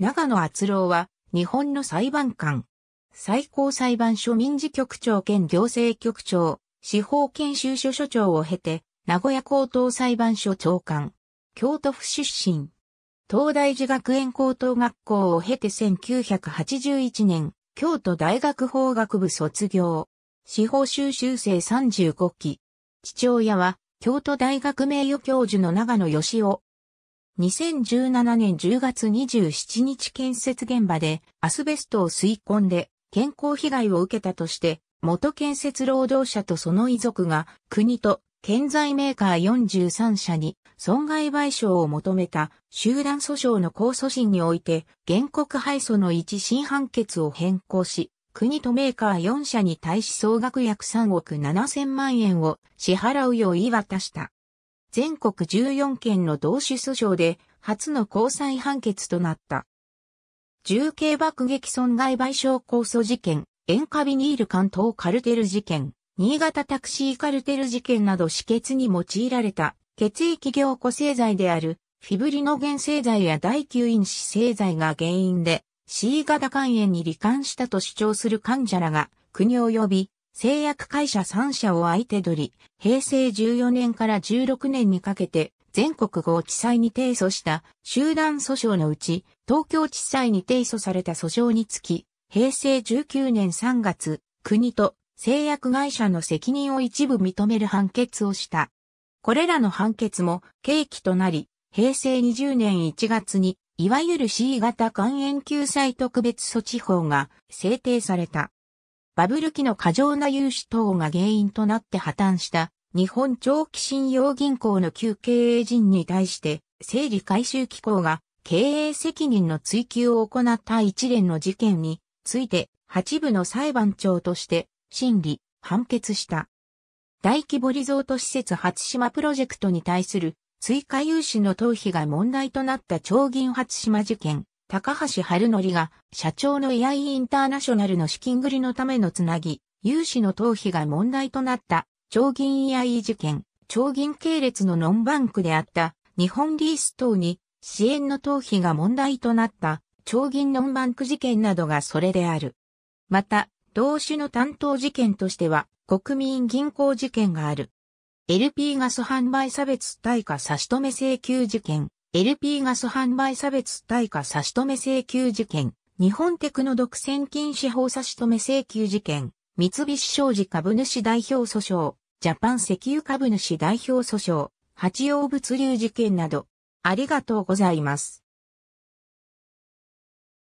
長野厚郎は、日本の裁判官。最高裁判所民事局長兼行政局長、司法研修所所長を経て、名古屋高等裁判所長官。京都府出身。東大寺学園高等学校を経て1981年、京都大学法学部卒業。司法修習生35期。父親は、京都大学名誉教授の長野義雄、2017年10月27日建設現場でアスベストを吸い込んで健康被害を受けたとして元建設労働者とその遺族が国と建材メーカー43社に損害賠償を求めた集団訴訟の控訴審において原告敗訴の一審判決を変更し国とメーカー4社に対し総額約3億7 0万円を支払うよう言い渡した。全国14件の同種訴訟で初の交際判決となった。重慶爆撃損害賠償控訴事件、塩化ビニール関東カルテル事件、新潟タクシーカルテル事件など止血に用いられた血液凝固製剤であるフィブリノゲン製剤や第吸引死製剤が原因で C 型肝炎に罹患したと主張する患者らが国及び製薬会社3社を相手取り、平成14年から16年にかけて全国合地裁に提訴した集団訴訟のうち、東京地裁に提訴された訴訟につき、平成19年3月、国と製薬会社の責任を一部認める判決をした。これらの判決も契機となり、平成20年1月に、いわゆる C 型肝炎救済特別措置法が制定された。バブル期の過剰な融資等が原因となって破綻した日本長期信用銀行の旧経営陣に対して整理回収機構が経営責任の追及を行った一連の事件について8部の裁判長として審理、判決した。大規模リゾート施設初島プロジェクトに対する追加融資の逃避が問題となった長銀初島事件。高橋春則が社長のイ i インターナショナルの資金繰りのためのつなぎ、融資の逃避が問題となった、長銀ア i 事件、長銀系列のノンバンクであった、日本リース等に、支援の逃避が問題となった、長銀ノンバンク事件などがそれである。また、同種の担当事件としては、国民銀行事件がある。LP ガス販売差別対価差し止め請求事件、LP ガス販売差別対価差し止め請求事件、日本テクノ独占禁止法差し止め請求事件、三菱商事株主代表訴訟、ジャパン石油株主代表訴訟、八王物流事件など、ありがとうございます。